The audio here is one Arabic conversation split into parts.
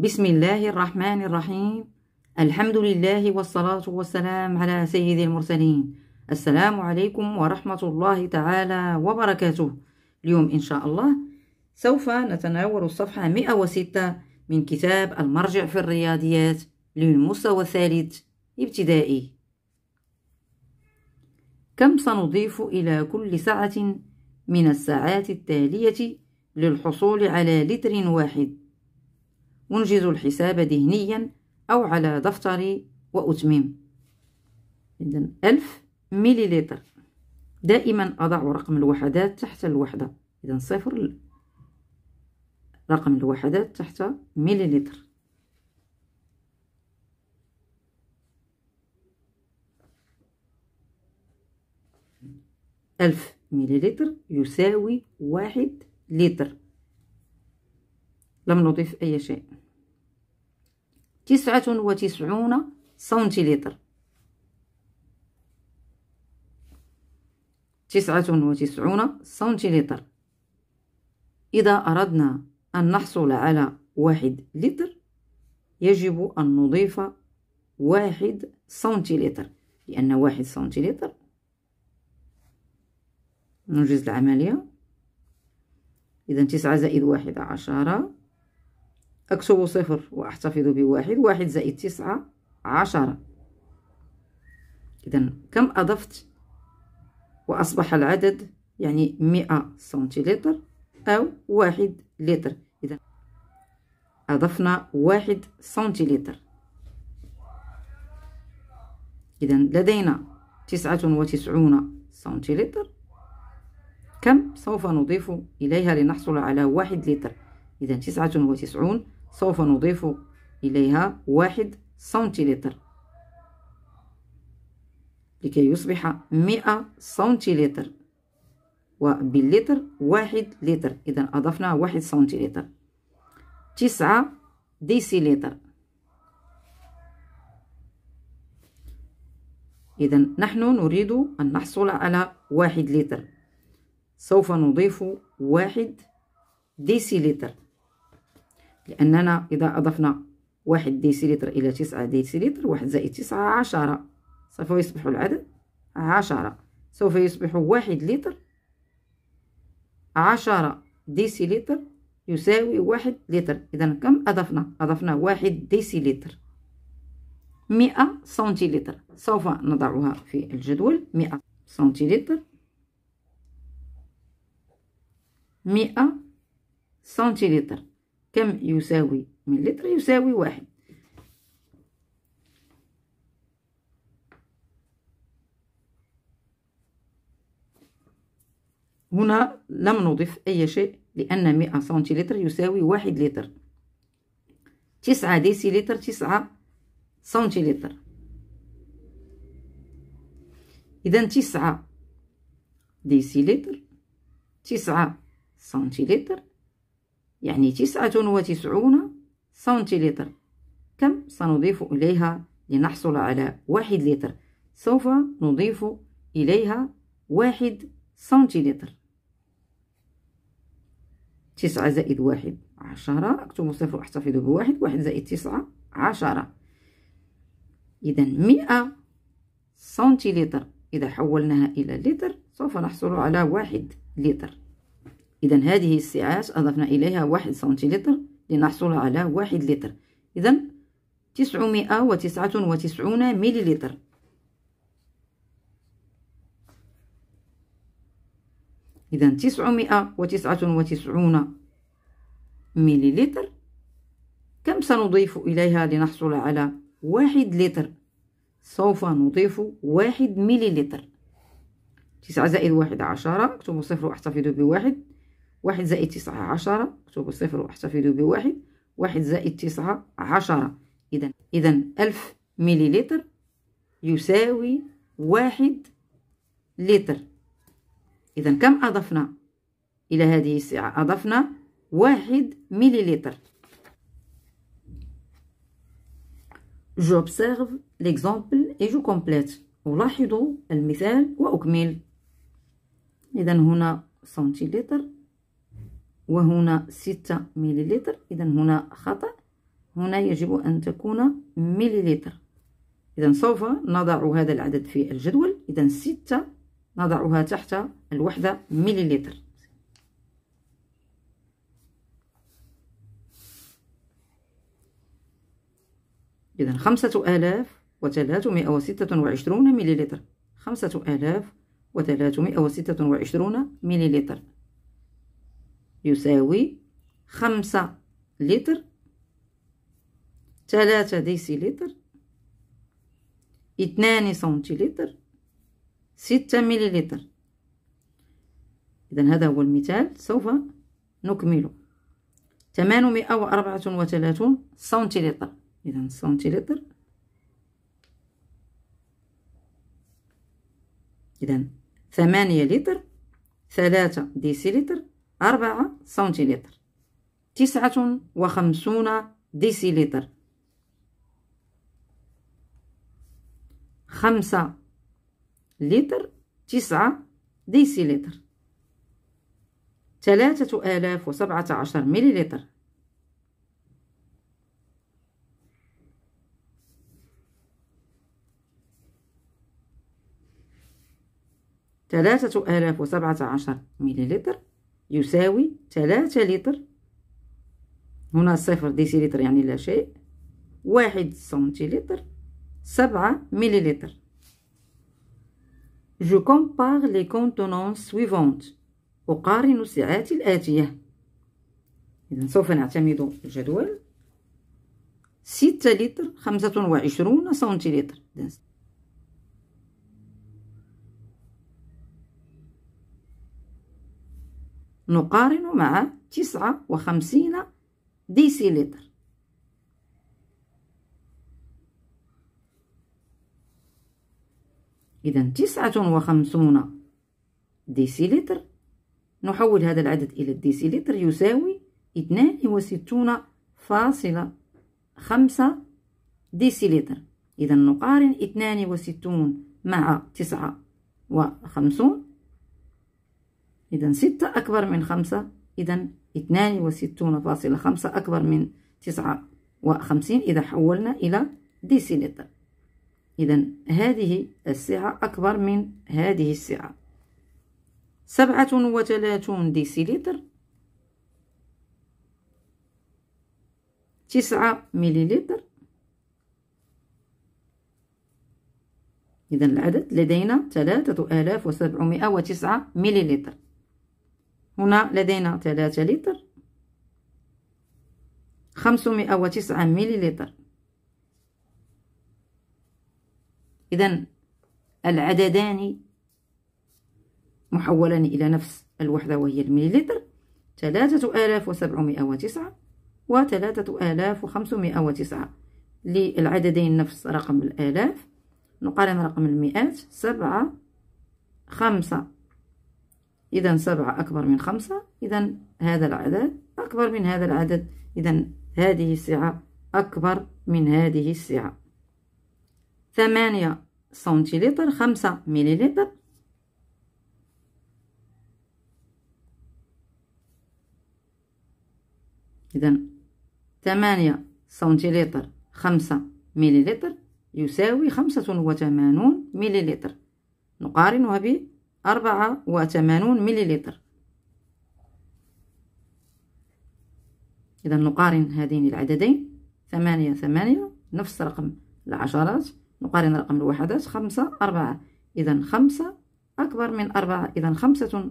بسم الله الرحمن الرحيم الحمد لله والصلاة والسلام على سيد المرسلين السلام عليكم ورحمة الله تعالى وبركاته اليوم إن شاء الله سوف نتناول الصفحة 106 من كتاب المرجع في الرياضيات للمستوى الثالث ابتدائي كم سنضيف إلى كل ساعة من الساعات التالية للحصول على لتر واحد أنجز الحساب ذهنيا أو على دفتري وأتمم إذا ألف مليلتر دائما أضع رقم الوحدات تحت الوحدة إذا صفر رقم الوحدات تحت مليلتر ألف مليلتر يساوي واحد لتر لم نضيف أي شيء تسعة وتسعون سنتيلتر تسعة وتسعون سنتيلتر إذا أردنا أن نحصل على واحد لتر يجب أن نضيف واحد سنتيلتر لأن واحد سنتيلتر ننجز العملية إذا تسعة زائد واحد عشرة أكتب صفر وأحتفظ بواحد واحد زائد تسعة عشرة إذا كم أضفت وأصبح العدد يعني مئة سنتيلتر أو واحد لتر إذا أضفنا واحد سنتيلتر إذا لدينا تسعة وتسعون سنتيلتر كم سوف نضيف إليها لنحصل على واحد لتر إذا تسعة وتسعون سوف نضيف إليها واحد سنتيلتر لكي يصبح مئة سنتيلتر وباللتر واحد لتر إذا أضفنا واحد سنتيلتر تسعة ديسيلتر إذا نحن نريد أن نحصل على واحد لتر سوف نضيف واحد ديسيلتر لأننا إذا أضفنا واحد ديسيلتر إلى تسعة ديسيلتر واحد زائد تسعة عشرة سوف يصبح العدد عشرة سوف يصبح واحد لتر عشرة ديسيلتر يساوي واحد لتر إذا كم أضفنا؟ أضفنا واحد ديسيلتر مئة سنتيلتر سوف نضعها في الجدول مئة سنتيلتر مئة سنتيلتر كم يساوي من لتر يساوي واحد هنا لم نضف أي شيء لأن مئة سنتيلتر يساوي واحد لتر تسعة ديسيلتر تسعة سنتيلتر إذا تسعة ديسيلتر تسعة سنتيلتر يعني تسعة وتسعون سنتيلتر كم سنضيف إليها لنحصل على واحد لتر سوف نضيف إليها واحد سنتيلتر تسعة زائد واحد عشرة أكتب صفر أحتفظ بواحد واحد زائد تسعة عشرة إذا مئة سنتيلتر إذا حولناها إلى لتر سوف نحصل على واحد لتر إذا هذه السعات أضفنا إليها واحد سنتيلتر لنحصل على واحد لتر إذا تسعمائة وتسعة وتسعون مليلتر إذا تسعمائة وتسعة وتسعون مليلتر كم سنضيف إليها لنحصل على واحد لتر سوف نضيف واحد مليلتر تسعة زائد واحد عشرة اكتبوا صفر واحتفظوا بواحد واحد زائد تسعة عشرة اكتبوا صفر واحتفظوا بواحد واحد زائد تسعة عشرة إذا إذا ألف مليلتر يساوي واحد لتر إذا كم أضفنا إلى هذه السعة أضفنا واحد مليلتر جوبسيرف ليكزومبل إي جو كومبليت ألاحظ المثال وأكمل إذا هنا سنتيلتر وهنا ستة مليلتر إذا هنا خطأ هنا يجب أن تكون مليلتر إذا سوف نضع هذا العدد في الجدول إذا ستة نضعها تحت الوحدة مليلتر إذا خمسة آلاف وثلاثمائة وستة وعشرون مليلتر خمسة آلاف وثلاثمائة وستة وعشرون مليلتر يساوي خمسة لتر ثلاثة ديسيلتر اثنان سنتيلتر ستة مليلتر إذا هذا هو المثال سوف نكمله ثمانمائة وأربعة وثلاثون سنتيلتر إذا سنتيلتر إذا ثمانية لتر ثلاثة ديسيلتر أربعة سنتيلتر تسعة وخمسون ديسيلتر خمسة لتر تسعة ديسيلتر ثلاثة آلاف وسبعة عشر مليلتر ثلاثة آلاف وسبعة عشر مليلتر يساوي ثلاثة لتر هنا صفر ديسيلتر يعني لا شيء واحد سنتيلتر سبعة مليلتر جو كومبار لي كونتونون سويفونت أقارن الساعات الآتية إذا سوف نعتمد الجدول ستة لتر خمسة وعشرون سنتيلتر نقارن مع تسعة وخمسين ديسيلتر إذا تسعة وخمسون ديسيلتر نحول هذا العدد إلى الديسيلتر يساوي اثنان وستون فاصلة خمسة ديسيلتر إذا نقارن اثنان وستون مع تسعة وخمسون إذا ستة أكبر من خمسة إذا اثنان وستون فاصلة خمسة أكبر من تسعة وخمسين إذا حولنا إلى ديسيلتر إذا هذه السعة أكبر من هذه السعة سبعة وثلاثون ديسيلتر تسعة مليلتر إذا العدد لدينا ثلاثة آلاف وسبعمائة وتسعة مليلتر هنا لدينا ثلاثة لتر خمسمائة وتسعة مليلتر إذا العددان محولان إلى نفس الوحدة وهي المليلتر ثلاثة آلاف وسبعمائة وتسعة وثلاثة آلاف وخمسمائة وتسعة للعددين نفس رقم الآلاف نقارن رقم المئات سبعة خمسة إذا سبعة أكبر من خمسة إذا هذا العدد أكبر من هذا العدد إذا هذه السعة أكبر من هذه السعة ثمانية سنتيلتر خمسة مليلتر إذا ثمانية سنتيلتر خمسة مليلتر يساوي خمسة وثمانون مليلتر نقارنها ب أربعة وثمانون مليلتر إذا نقارن هذين العددين ثمانية ثمانية نفس رقم العشرات نقارن رقم الوحدات خمسة أربعة إذا خمسة أكبر من أربعة إذا خمسة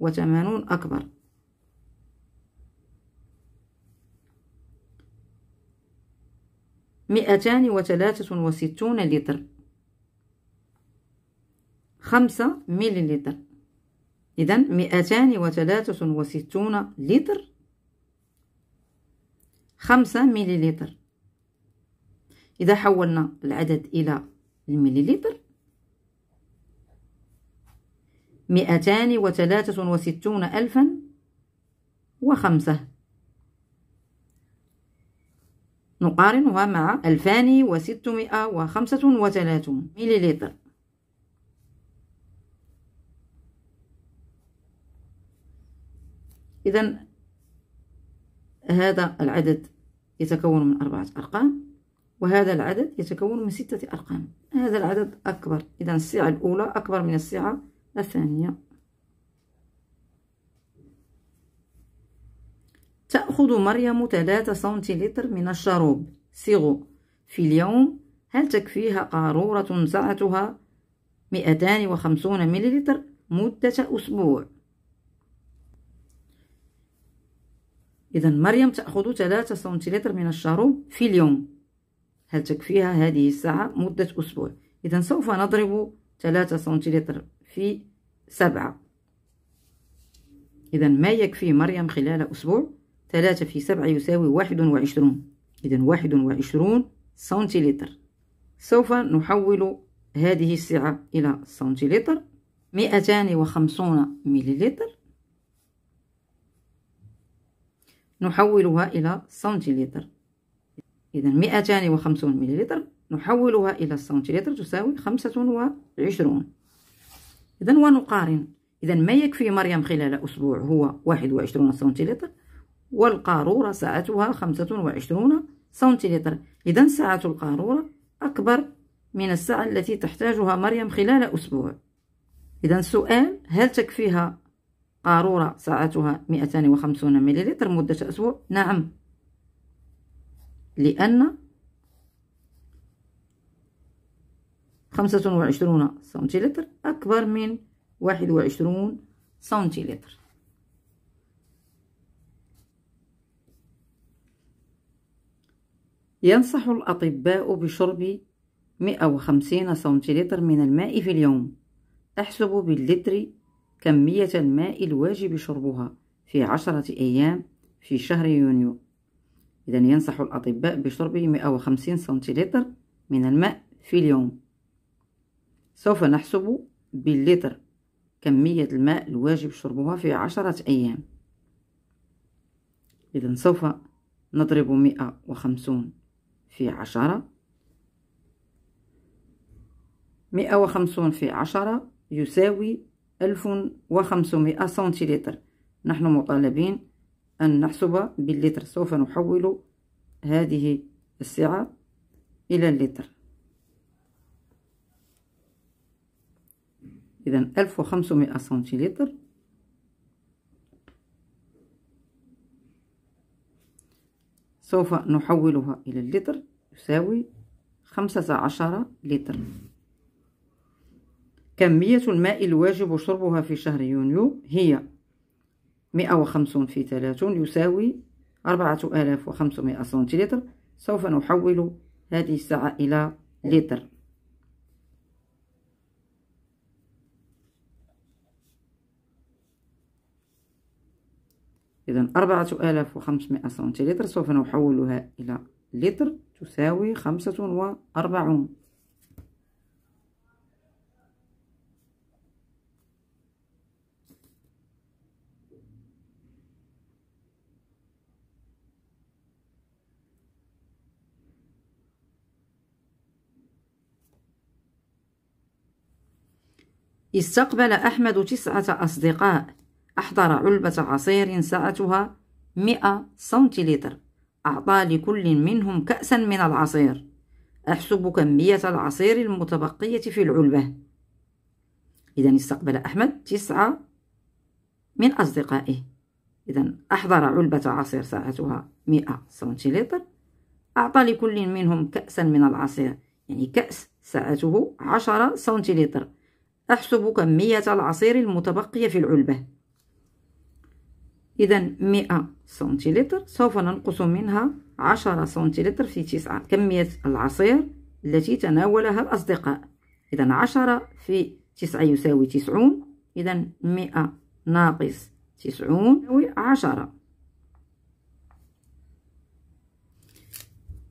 وثمانون أكبر مئتان وثلاثة وستون لتر خمسة مليلتر إذا مئتان وثلاثة وستون لتر خمسة مليلتر إذا حولنا العدد إلى المليلتر مئتان وثلاثة وستون ألفا وخمسة نقارنها مع ألفان وستمائة وخمسة وثلاثون مليلتر إذا هذا العدد يتكون من أربعة أرقام وهذا العدد يتكون من ستة أرقام هذا العدد أكبر إذا السعة الأولى أكبر من السعة الثانية تأخذ مريم ثلاثة سنتيلتر من الشروب صغو في اليوم هل تكفيها قارورة سعتها 250 مليلتر مدة أسبوع إذا مريم تأخذ ثلاثة سنتيلتر من الشاروم في اليوم هل تكفيها هذه الساعة مدة أسبوع إذا سوف نضرب ثلاثة سنتيلتر في سبعة إذا ما يكفي مريم خلال أسبوع ثلاثة في سبعة يساوي واحد وعشرون إذا واحد وعشرون سنتيلتر سوف نحول هذه السعة إلى سنتيلتر مئتان وخمسون مليلتر نحولها إلى سنتيلتر إذا 250 مللتر نحولها إلى سنتيلتر تساوي 25 إذا ونقارن إذا ما يكفي مريم خلال أسبوع هو 21 سنتيلتر والقارورة سعتها 25 سنتيلتر إذا سعة القارورة أكبر من السعة التي تحتاجها مريم خلال أسبوع إذا السؤال هل تكفيها قارورة ساعتها 250 مليلتر مدة أسبوع نعم لأن 25 سنتيلتر أكبر من 21 سنتيلتر ينصح الأطباء بشرب 150 سنتيلتر من الماء في اليوم أحسب باللتر كمية الماء الواجب شربها في عشرة أيام في شهر يونيو إذا ينصح الأطباء بشرب 150 سنتيلتر من الماء في اليوم سوف نحسب باللتر كمية الماء الواجب شربها في عشرة أيام إذا سوف نضرب 150 في عشرة 150 في عشرة يساوي ألف وخمسمائة سنتيلتر نحن مطالبين أن نحسب باللتر سوف نحول هذه السعة إلى اللتر إذا ألف وخمسمائة سنتيلتر سوف نحولها إلى اللتر يساوي خمسة عشر لتر كمية الماء الواجب شربها في شهر يونيو هي 150 في 30 يساوي 4500 سنتيلتر سوف نحول هذه الساعة إلى لتر إذا 4500 سنتيلتر سوف نحولها إلى لتر تساوي 45 استقبل أحمد تسعة أصدقاء أحضر علبة عصير سعتها مئة سنتيلتر أعطى لكل منهم كأسا من العصير أحسب كمية العصير المتبقية في العلبة إذا استقبل أحمد تسعة من أصدقائه إذا أحضر علبة عصير سعتها مئة سنتيلتر أعطى لكل منهم كأسا من العصير يعني كأس سعته عشرة سنتيلتر أحسب كمية العصير المتبقية في العلبة إذا مئة سنتيلتر سوف ننقص منها عشرة سنتيلتر في تسعة كمية العصير التي تناولها الأصدقاء إذا عشرة في تسعة يساوي تسعون إذا مئة ناقص تسعون يساوي عشرة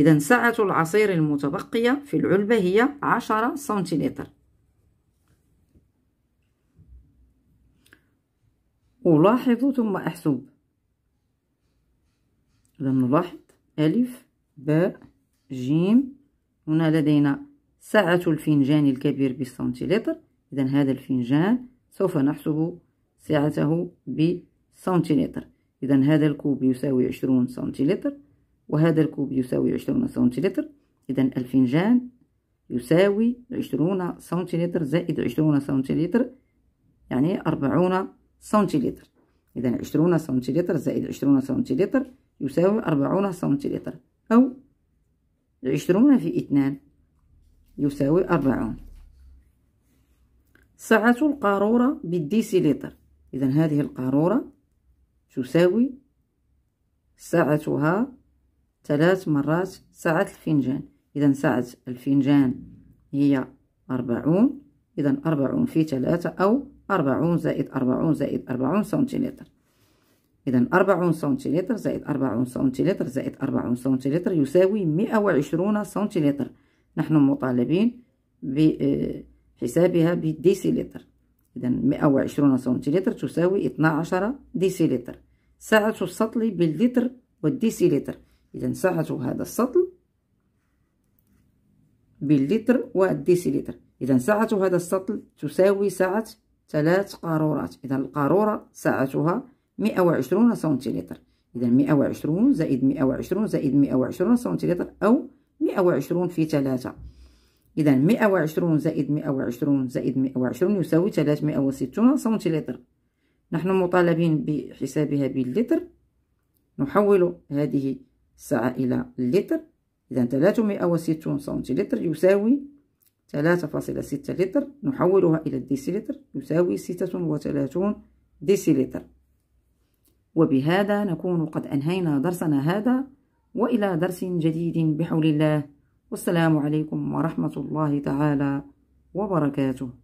إذا سعة العصير المتبقية في العلبة هي عشرة سنتيلتر ألاحظ ثم أحسب إذا نلاحظ ألف باء جيم هنا لدينا سعة الفنجان الكبير بالسنتيلتر إذا هذا الفنجان سوف نحسب سعته بسنتيلتر إذا هذا الكوب يساوي عشرون سنتيلتر وهذا الكوب يساوي عشرون سنتيلتر إذا الفنجان يساوي عشرون سنتيلتر زائد عشرون سنتيلتر يعني أربعون سنتيلتر إذا عشرون سنتيلتر زائد عشرون سنتيلتر يساوي 40 سنتيلتر أو عشرون في 2 يساوي 40 سعة القارورة بالديسيلتر إذا هذه القارورة تساوي سعتها ثلاث مرات سعة الفنجان إذا سعة الفنجان هي أربعون إذا أربعون في ثلاثة أو أربعون زائد أربعون زائد أربعون سنتيمتر إذا أربعون سنتيمتر زائد أربعون سنتيمتر زائد أربعون سنتيمتر يساوي مئة وعشرون سنتيمتر نحن مطالبين بحسابها آه، بالديسيلتر إذا مئة وعشرون سنتيمتر تساوي اثنا عشر ديسيلتر سعة السطل باللتر والديسيلتر إذا سعة هذا السطل باللتر والديسيلتر إذا سعة هذا السطل تساوي سعة ثلاث قارورات إذا القارورة ساعتها 120 سنتيمتر إذا 120 زائد 120 زائد 120 سنتيمتر أو 120 في 3 إذا 120 زائد 120 زائد 120 يساوي 360 سنتيمتر نحن مطالبين بحسابها باللتر نحول هذه الساعة إلى اللتر إذا 360 سنتيمتر يساوي 3.6 لتر نحولها إلى الديسيلتر يساوي 36 ديسيلتر وبهذا نكون قد أنهينا درسنا هذا وإلى درس جديد بحول الله والسلام عليكم ورحمة الله تعالى وبركاته